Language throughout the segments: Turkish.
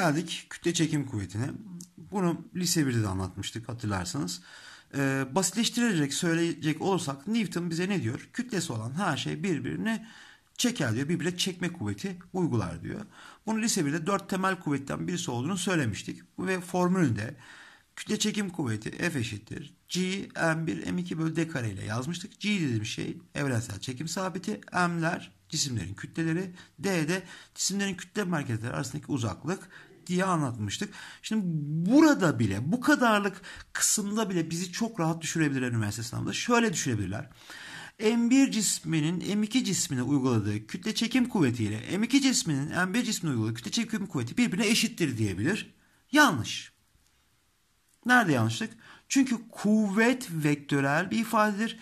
Geldik kütle çekim kuvvetine. Bunu lise 1'de de anlatmıştık hatırlarsanız. Ee, basitleştirerek söyleyecek olursak Newton bize ne diyor? Kütlesi olan her şey birbirine çeker diyor. Birbirine çekme kuvveti uygular diyor. Bunu lise 1'de 4 temel kuvvetten birisi olduğunu söylemiştik. Ve formülünde Kütle çekim kuvveti F eşittir. G M1 M2 bölü D kare ile yazmıştık. G dediğim şey evrensel çekim sabiti. M'ler cisimlerin kütleleri. D de cisimlerin kütle merkezleri arasındaki uzaklık diye anlatmıştık. Şimdi burada bile bu kadarlık kısımda bile bizi çok rahat düşürebilirler üniversite sınavında. Şöyle düşürebilirler. M1 cisminin M2 cismine uyguladığı kütle çekim kuvvetiyle M2 cisminin M1 cismine uyguladığı kütle çekim kuvveti birbirine eşittir diyebilir. Yanlış. Nerede yanlışlık? Çünkü kuvvet vektörel bir ifadedir.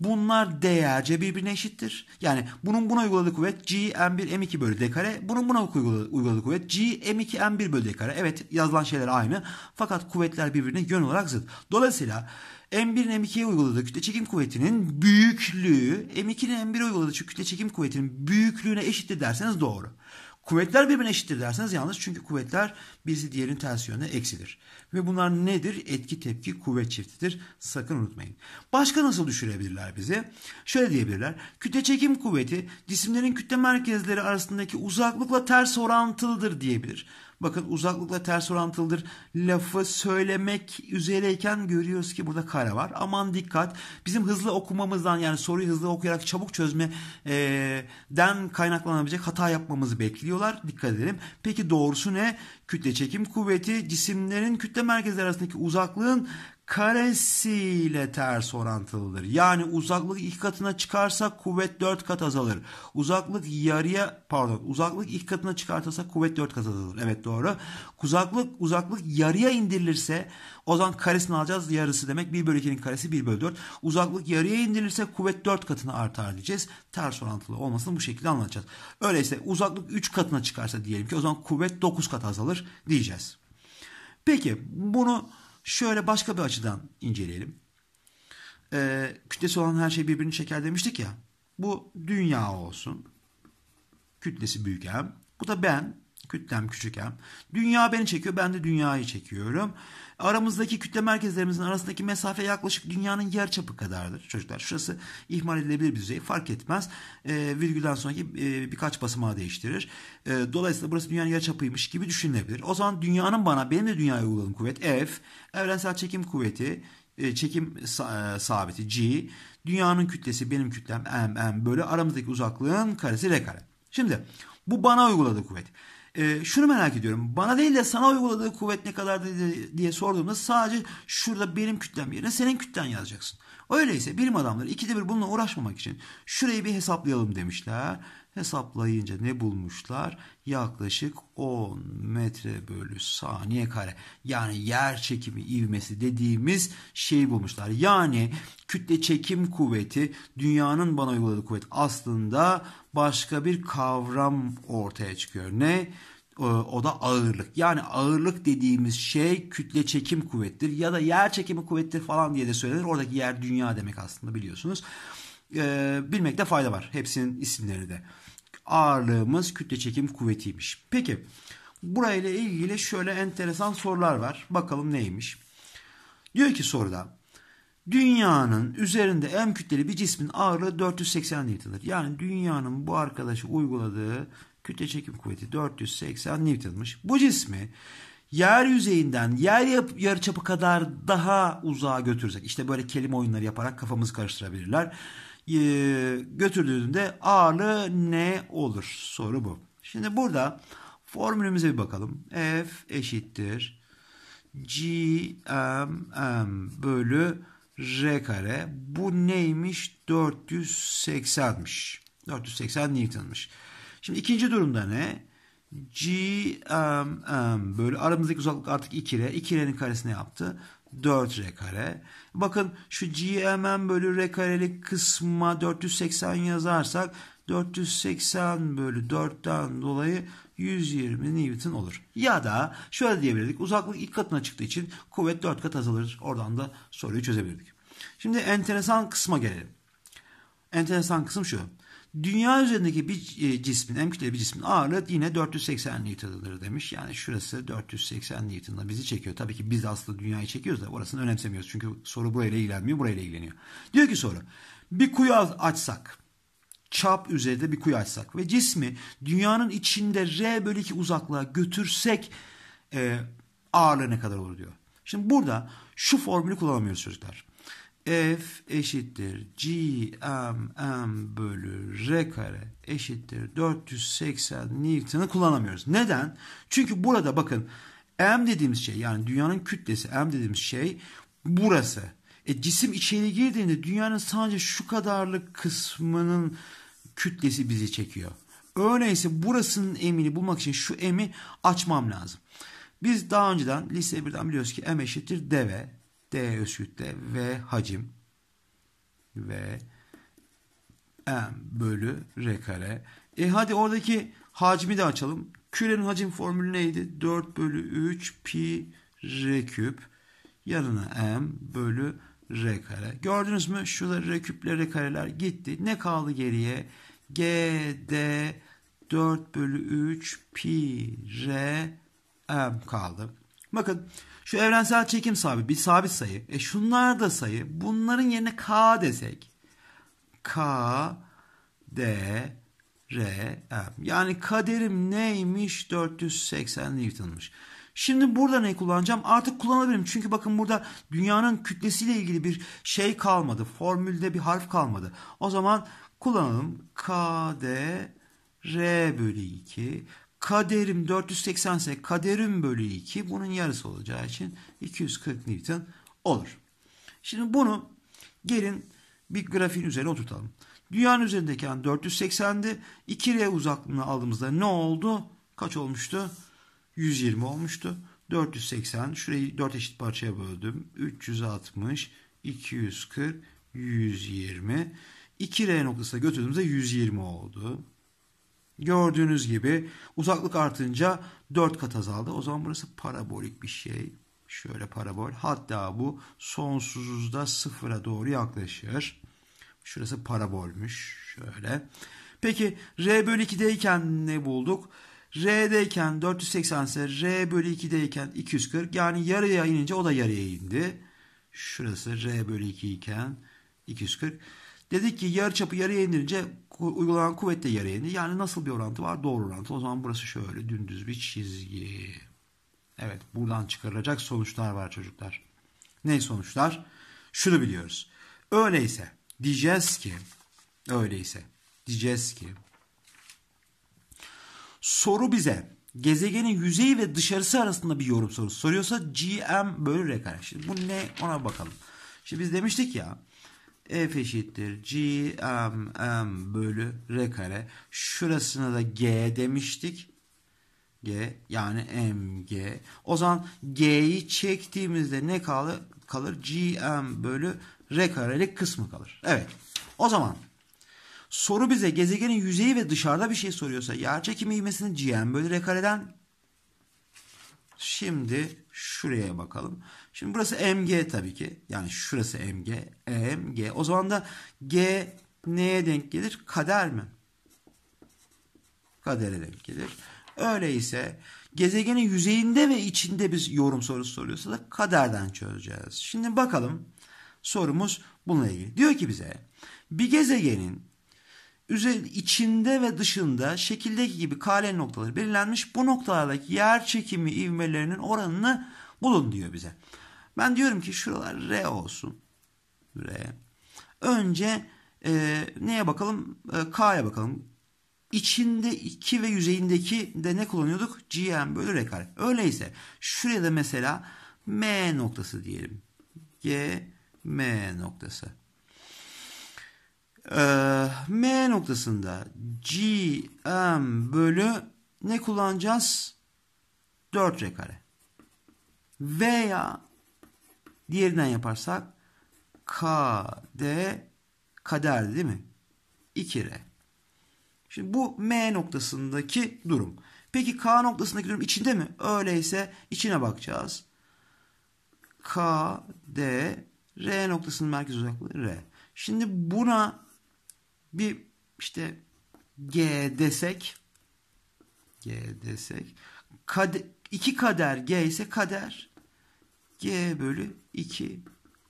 Bunlar değerce birbirine eşittir. Yani bunun buna uyguladığı kuvvet G M1 M2 bölü D kare. Bunun buna uyguladığı, kuvvet G M2 M1 bölü D kare. Evet yazılan şeyler aynı. Fakat kuvvetler birbirine yön olarak zıt. Dolayısıyla M1'in M2'ye uyguladığı kütle çekim kuvvetinin büyüklüğü M2'nin M1'e uyguladığı kütle çekim kuvvetinin büyüklüğüne eşittir derseniz doğru. Kuvvetler birbirine eşittir derseniz yalnız çünkü kuvvetler bizi diğerin tersi yönde eksidir. Ve bunlar nedir? Etki tepki kuvvet çiftidir. Sakın unutmayın. Başka nasıl düşürebilirler bizi? Şöyle diyebilirler. Kütle çekim kuvveti cisimlerin kütle merkezleri arasındaki uzaklıkla ters orantılıdır diyebilir. Bakın uzaklıkla ters orantılıdır lafı söylemek üzereyken görüyoruz ki burada kare var. Aman dikkat. Bizim hızlı okumamızdan yani soruyu hızlı okuyarak çabuk çözme den kaynaklanabilecek hata yapmamızı bekliyorlar. Dikkat edelim. Peki doğrusu ne? Kütle çekim kuvveti cisimlerin kütle merkezleri arasındaki uzaklığın karesiyle ters orantılıdır. Yani uzaklık ilk katına çıkarsa kuvvet 4 kat azalır. Uzaklık yarıya pardon uzaklık ilk katına çıkartırsa kuvvet 4 kat azalır. Evet doğru. Uzaklık uzaklık yarıya indirilirse o zaman karesini alacağız yarısı demek 1 bölü 2'nin karesi 1 bölü 4. Uzaklık yarıya indirilirse kuvvet 4 katına artar diyeceğiz. Ters orantılı olmasını bu şekilde anlatacağız. Öyleyse uzaklık 3 katına çıkarsa diyelim ki o zaman kuvvet 9 kat azalır diyeceğiz. Peki bunu Şöyle başka bir açıdan inceleyelim. E, kütlesi olan her şey birbirini çeker demiştik ya. Bu dünya olsun. Kütlesi büyük M. Bu da ben Kütlem küçük m. Dünya beni çekiyor, ben de dünyayı çekiyorum. Aramızdaki kütle merkezlerimizin arasındaki mesafe yaklaşık dünyanın yer çapı kadardır. Çocuklar şurası ihmal edilebilir bir düzey fark etmez. E, virgülden sonraki e, birkaç basamağı değiştirir. E, dolayısıyla burası dünyanın yer çapıymış gibi düşünülebilir. O zaman dünyanın bana, benim de dünyaya uyguladığım kuvvet F, evrensel çekim kuvveti, e, çekim e, sabiti G, dünyanın kütlesi benim kütlem M, M bölü aramızdaki uzaklığın karesi R kare. Şimdi bu bana uyguladığı kuvvet. E, şunu merak ediyorum. Bana değil de sana uyguladığı kuvvet ne kadardı diye sorduğumda sadece şurada benim kütlem yerine senin kütlen yazacaksın. Öyleyse bilim adamları ikide bir bununla uğraşmamak için şurayı bir hesaplayalım demişler. Hesaplayınca ne bulmuşlar? Yaklaşık 10 metre bölü saniye kare. Yani yer çekimi ivmesi dediğimiz şey bulmuşlar. Yani kütle çekim kuvveti dünyanın bana uyguladığı kuvvet aslında başka bir kavram ortaya çıkıyor. Ne? o da ağırlık. Yani ağırlık dediğimiz şey kütle çekim kuvvettir ya da yer çekimi kuvvettir falan diye de söylenir. Oradaki yer dünya demek aslında biliyorsunuz e, bilmekte fayda var. Hepsinin isimleri de. Ağırlığımız kütle çekim kuvvetiymiş. Peki burayla ilgili şöyle enteresan sorular var. Bakalım neymiş. Diyor ki soruda dünyanın üzerinde M kütleli bir cismin ağırlığı 480 Newton'dır. Yani dünyanın bu arkadaşı uyguladığı kütle çekim kuvveti 480 Newton'mış. Bu cismi yer yüzeyinden yer yarıçapı kadar daha uzağa götürsek, işte böyle kelime oyunları yaparak kafamızı karıştırabilirler. Ee, götürdüğünde ağırlığı ne olur? Soru bu. Şimdi burada formülümüze bir bakalım. F eşittir. GMM bölü R kare. Bu neymiş? 480'miş. 480 Newton'mış. Şimdi ikinci durumda ne? GMM bölü aramızdaki uzaklık artık 2R. 2R'nin karesini yaptı. 4R kare. Bakın şu GMM bölü R karelik kısma 480 yazarsak 480 bölü 4'ten dolayı 120 Newton olur. Ya da şöyle diyebilirdik. Uzaklık ilk katına çıktığı için kuvvet 4 kat azalır. Oradan da soruyu çözebilirdik. Şimdi enteresan kısma gelelim. Enteresan kısım şu. Dünya üzerindeki bir e, cismin, M kütleli bir cismin ağırlığı yine 480 Newton'dır demiş. Yani şurası 480 Newton'la bizi çekiyor. Tabii ki biz aslında dünyayı çekiyoruz da orasını önemsemiyoruz. Çünkü soru burayla ilgilenmiyor, burayla ilgileniyor. Diyor ki soru, bir kuyu açsak, çap üzerinde bir kuyu açsak ve cismi dünyanın içinde R bölü 2 uzaklığa götürsek e, ağırlığı ne kadar olur diyor. Şimdi burada şu formülü kullanamıyoruz çocuklar. F eşittir G M M bölü R kare eşittir 480 Newton'ı kullanamıyoruz. Neden? Çünkü burada bakın M dediğimiz şey yani dünyanın kütlesi M dediğimiz şey burası. E, cisim içeri girdiğinde dünyanın sadece şu kadarlık kısmının kütlesi bizi çekiyor. Öyleyse burasının emini bulmak için şu emi açmam lazım. Biz daha önceden lise 1'den biliyoruz ki m eşittir dv. D öz kütle V hacim ve M bölü R kare. E hadi oradaki hacmi de açalım. Kürenin hacim formülü neydi? 4 bölü 3 pi R küp. Yanına M bölü R kare. Gördünüz mü? Şurada R küpler R kareler gitti. Ne kaldı geriye? G, D 4 bölü 3 pi R M kaldı. Bakın şu evrensel çekim sabit bir sabit sayı. E şunlar da sayı. Bunların yerine K desek. K, D, R, M. Yani kaderim neymiş? 480 Newtonmuş. Şimdi burada ne kullanacağım? Artık kullanabilirim. Çünkü bakın burada dünyanın kütlesiyle ilgili bir şey kalmadı. Formülde bir harf kalmadı. O zaman kullanalım. K, D, R bölü 2 kaderim 480 ise kaderim bölü 2 bunun yarısı olacağı için 240 Newton olur. Şimdi bunu gelin bir grafiğin üzerine oturtalım. Dünyanın üzerindeki an 480'di. 2R uzaklığını aldığımızda ne oldu? Kaç olmuştu? 120 olmuştu. 480 şurayı 4 eşit parçaya böldüm. 360, 240, 120. 2R noktasına götürdüğümüzde 120 oldu. Gördüğünüz gibi uzaklık artınca 4 kat azaldı. O zaman burası parabolik bir şey. Şöyle parabol. Hatta bu sonsuzda sıfıra doğru yaklaşır. Şurası parabolmüş. Şöyle. Peki R bölü 2'deyken ne bulduk? R'deyken 480 ise R bölü 2'deyken 240. Yani yarıya inince o da yarıya indi. Şurası R bölü 2 iken 240. Dedik ki yarı çapı yarıya indirince uygulanan kuvvet de yarıya indi. Yani nasıl bir orantı var? Doğru orantı. O zaman burası şöyle dümdüz bir çizgi. Evet buradan çıkarılacak sonuçlar var çocuklar. Ne sonuçlar? Şunu biliyoruz. Öyleyse diyeceğiz ki öyleyse diyeceğiz ki soru bize gezegenin yüzeyi ve dışarısı arasında bir yorum sorusu soruyorsa GM bölü R kare. Şimdi bu ne ona bakalım. Şimdi biz demiştik ya F eşittir G M, M bölü R kare. Şurasına da G demiştik. G yani MG. O zaman G'yi çektiğimizde ne kalır? Kalır GM bölü R karelik kısmı kalır. Evet. O zaman soru bize gezegenin yüzeyi ve dışarıda bir şey soruyorsa yer çekimi ivmesini GM bölü R kareden Şimdi şuraya bakalım. Şimdi burası MG tabii ki. Yani şurası MG. MG. O zaman da G neye denk gelir? Kader mi? Kadere denk gelir. Öyleyse gezegenin yüzeyinde ve içinde biz yorum sorusu soruyorsa da kaderden çözeceğiz. Şimdi bakalım sorumuz bununla ilgili. Diyor ki bize bir gezegenin üzeri, içinde ve dışında şekildeki gibi kale noktaları belirlenmiş. Bu noktalardaki yer çekimi ivmelerinin oranını bulun diyor bize. Ben diyorum ki şuralar R olsun. R. Önce e, neye bakalım? E, K'ya bakalım. İçinde 2 ve yüzeyindeki de ne kullanıyorduk? GM bölü R kare. Öyleyse şuraya da mesela M noktası diyelim. G M noktası. Ee, M noktasında GM bölü ne kullanacağız? 4R kare. Veya diğerinden yaparsak KD kader değil mi? 2R. Şimdi bu M noktasındaki durum. Peki K noktasındaki durum içinde mi? Öyleyse içine bakacağız. K, D, R noktasının merkez uzaklığı R. Şimdi buna bir işte G desek G desek kade, iki kader G ise kader G bölü 2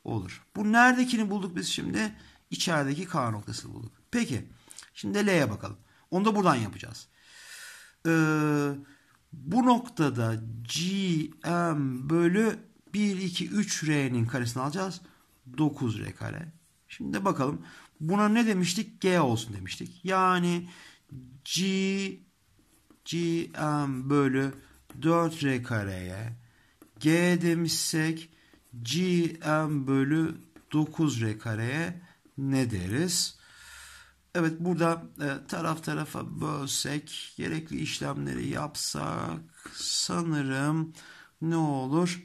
olur. Bu neredekini bulduk biz şimdi? İçerideki K noktası bulduk. Peki. Şimdi L'ye bakalım. Onu da buradan yapacağız. Ee, bu noktada GM bölü 1, 2, 3 R'nin karesini alacağız. 9 R kare. Şimdi bakalım. Buna ne demiştik? G olsun demiştik. Yani G GM bölü 4R kareye G demişsek GM bölü 9R kareye ne deriz? Evet burada e, taraf tarafa bölsek gerekli işlemleri yapsak sanırım ne olur?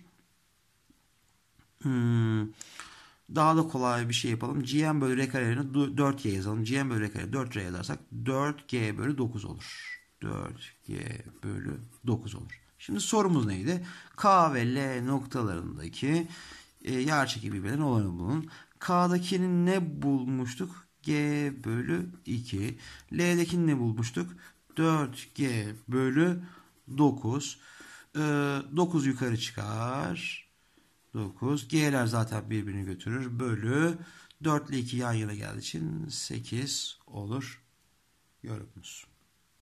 Hmm, daha da kolay bir şey yapalım. gm bölü r kare yerine 4g yazalım. gm bölü r kare 4r yazarsak 4g bölü 9 olur. 4g bölü 9 olur. Şimdi sorumuz neydi? K ve L noktalarındaki e, yerçekim birbirlerinin olanı bulun. K'dakini ne bulmuştuk? G bölü 2. L'dekini ne bulmuştuk? 4G bölü 9. E, 9 yukarı çıkar. 9. G'ler zaten birbirini götürür. Bölü 4 ile 2 yan yana geldiği için 8 olur. Yorumunuz.